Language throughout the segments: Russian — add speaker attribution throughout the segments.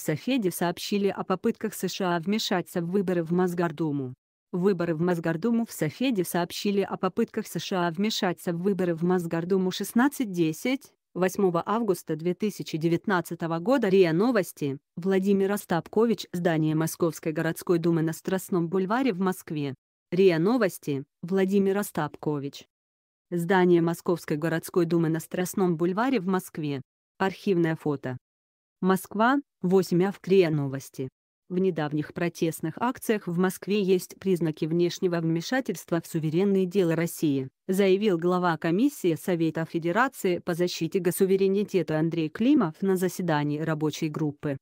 Speaker 1: в Софеде сообщили о попытках США вмешаться в выборы в Мосгордуму. Выборы в Мосгордуму в Софеде сообщили о попытках США вмешаться в выборы в Мосгордуму 1610, 8 августа 2019 года РИА Новости, Владимир Остапкович, здание Московской городской думы на Страстном бульваре в Москве. РИА Новости, Владимир Остапкович. Здание Московской городской думы на Страстном бульваре в Москве. Архивное фото. Москва, 8 Авкрия новости. В недавних протестных акциях в Москве есть признаки внешнего вмешательства в суверенные дела России, заявил глава комиссии Совета Федерации по защите госуверенитета Андрей Климов на заседании рабочей группы.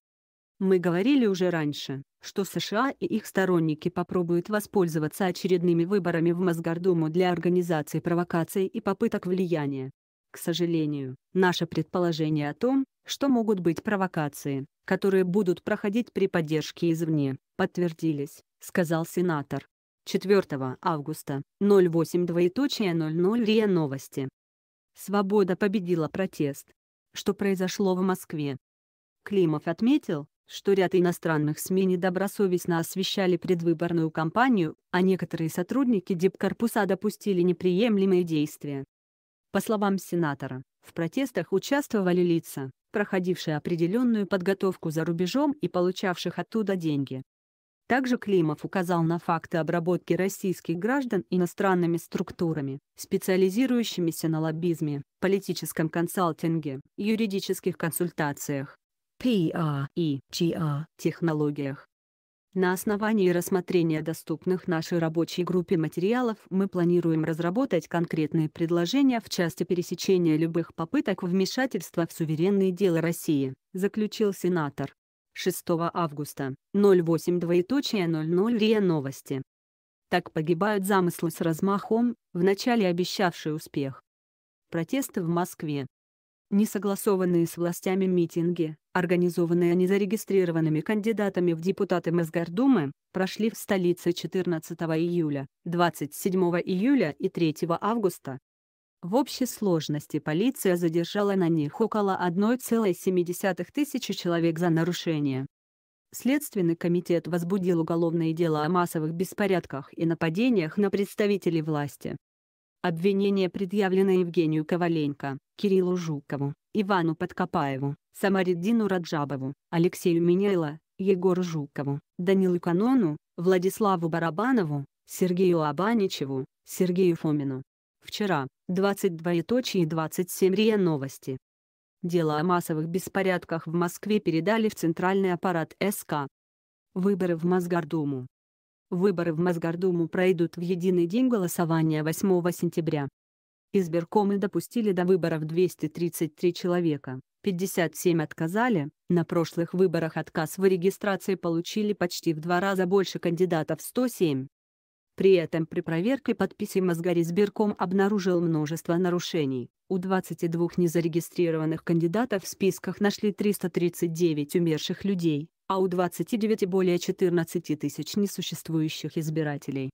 Speaker 1: Мы говорили уже раньше, что США и их сторонники попробуют воспользоваться очередными выборами в Мосгордуму для организации провокаций и попыток влияния. К сожалению, наше предположение о том, что могут быть провокации, которые будут проходить при поддержке извне, подтвердились, сказал сенатор. 4 августа, 08.00 РИА Новости. Свобода победила протест. Что произошло в Москве? Климов отметил, что ряд иностранных СМИ недобросовестно освещали предвыборную кампанию, а некоторые сотрудники дипкорпуса допустили неприемлемые действия. По словам сенатора, в протестах участвовали лица, проходившие определенную подготовку за рубежом и получавших оттуда деньги. Также Климов указал на факты обработки российских граждан иностранными структурами, специализирующимися на лоббизме, политическом консалтинге, юридических консультациях, PR и GR а а технологиях, на основании рассмотрения доступных нашей рабочей группе материалов мы планируем разработать конкретные предложения в части пересечения любых попыток вмешательства в суверенные дела России, заключил сенатор. 6 августа, 08.00 РИА Новости. Так погибают замыслы с размахом, вначале обещавший успех. Протесты в Москве. Несогласованные с властями митинги, организованные незарегистрированными кандидатами в депутаты Мосгордумы, прошли в столице 14 июля, 27 июля и 3 августа. В общей сложности полиция задержала на них около 1,7 тысячи человек за нарушение. Следственный комитет возбудил уголовные дела о массовых беспорядках и нападениях на представителей власти, Обвинения предъявлены Евгению Коваленко, Кириллу Жукову, Ивану Подкопаеву, Самариддину Раджабову, Алексею Миняйло, Егору Жукову, Данилу Канону, Владиславу Барабанову, Сергею Абаничеву, Сергею Фомину. Вчера, 22.27 РИА Новости. Дело о массовых беспорядках в Москве передали в Центральный аппарат СК. Выборы в Мосгордуму. Выборы в Мосгордуму пройдут в единый день голосования 8 сентября. Избиркомы допустили до выборов 233 человека, 57 отказали, на прошлых выборах отказ в регистрации получили почти в два раза больше кандидатов 107. При этом при проверке подписей избирком обнаружил множество нарушений. У 22 незарегистрированных кандидатов в списках нашли 339 умерших людей, а у 29 более 14 тысяч несуществующих избирателей.